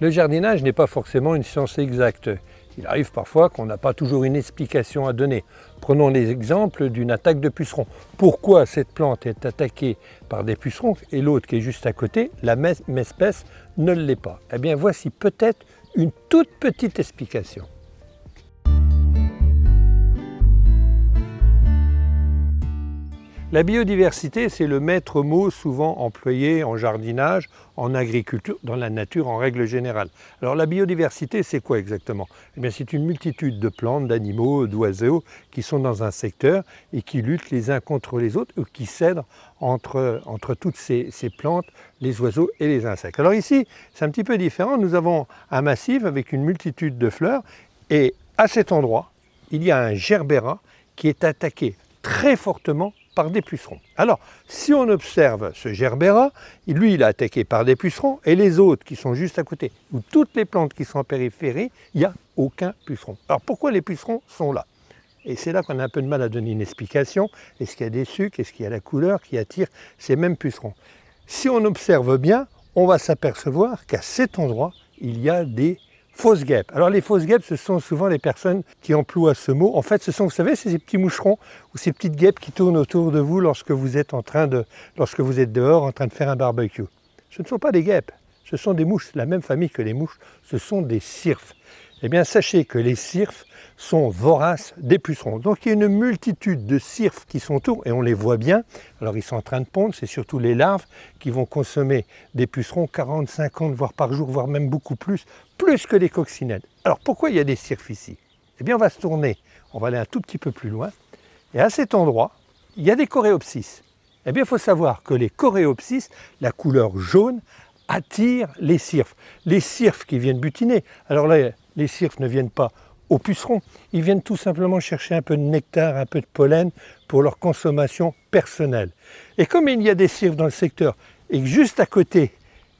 Le jardinage n'est pas forcément une science exacte. Il arrive parfois qu'on n'a pas toujours une explication à donner. Prenons les exemples d'une attaque de pucerons. Pourquoi cette plante est attaquée par des pucerons et l'autre qui est juste à côté, la même espèce, ne l'est pas Eh bien voici peut-être une toute petite explication. La biodiversité, c'est le maître mot souvent employé en jardinage, en agriculture, dans la nature en règle générale. Alors la biodiversité, c'est quoi exactement eh C'est une multitude de plantes, d'animaux, d'oiseaux qui sont dans un secteur et qui luttent les uns contre les autres ou qui cèdent entre, entre toutes ces, ces plantes, les oiseaux et les insectes. Alors ici, c'est un petit peu différent. Nous avons un massif avec une multitude de fleurs et à cet endroit, il y a un gerbera qui est attaqué très fortement par des pucerons. Alors, si on observe ce gerbera, lui, il a attaqué par des pucerons, et les autres qui sont juste à côté, ou toutes les plantes qui sont en périphérie, il n'y a aucun puceron. Alors, pourquoi les pucerons sont là et c'est là qu'on a un peu de mal à donner une explication. Est-ce qu'il y a des sucres Est-ce qu'il y a la couleur qui attire ces mêmes pucerons Si on observe bien, on va s'apercevoir qu'à cet endroit, il y a des fausses guêpes. Alors les fausses guêpes, ce sont souvent les personnes qui emploient ce mot. En fait, ce sont, vous savez, ces petits moucherons ou ces petites guêpes qui tournent autour de vous lorsque vous êtes en train de, lorsque vous êtes dehors en train de faire un barbecue. Ce ne sont pas des guêpes, ce sont des mouches, la même famille que les mouches, ce sont des cirfes. Eh bien, sachez que les cirfes sont voraces des pucerons. Donc, il y a une multitude de cirfs qui sont autour, et on les voit bien. Alors, ils sont en train de pondre, c'est surtout les larves qui vont consommer des pucerons 40, 50, voire par jour, voire même beaucoup plus, plus que les coccinelles. Alors pourquoi il y a des cirques ici Eh bien on va se tourner, on va aller un tout petit peu plus loin. Et à cet endroit, il y a des coréopsis. Eh bien il faut savoir que les coréopsis, la couleur jaune, attire les cirfs. Les cirfs qui viennent butiner. Alors là, les cirfs ne viennent pas aux pucerons. Ils viennent tout simplement chercher un peu de nectar, un peu de pollen pour leur consommation personnelle. Et comme il y a des cirques dans le secteur et que juste à côté,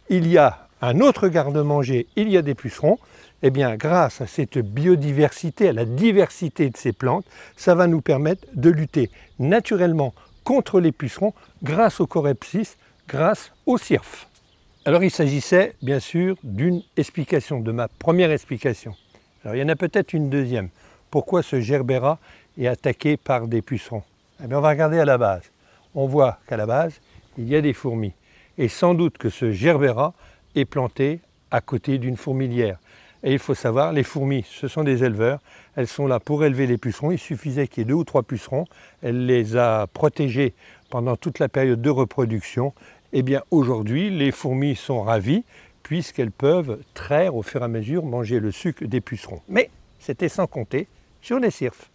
il y a un autre garde-manger, il y a des pucerons, eh bien grâce à cette biodiversité, à la diversité de ces plantes, ça va nous permettre de lutter naturellement contre les pucerons grâce au corepsis, grâce au cirf. Alors il s'agissait bien sûr d'une explication, de ma première explication. Alors il y en a peut-être une deuxième. Pourquoi ce gerbera est attaqué par des pucerons Eh bien on va regarder à la base. On voit qu'à la base, il y a des fourmis. Et sans doute que ce gerbera est planté à côté d'une fourmilière. Et il faut savoir, les fourmis, ce sont des éleveurs, elles sont là pour élever les pucerons, il suffisait qu'il y ait deux ou trois pucerons, elle les a protégés pendant toute la période de reproduction. Et eh bien aujourd'hui, les fourmis sont ravies puisqu'elles peuvent traire au fur et à mesure, manger le sucre des pucerons. Mais c'était sans compter sur les cirfs.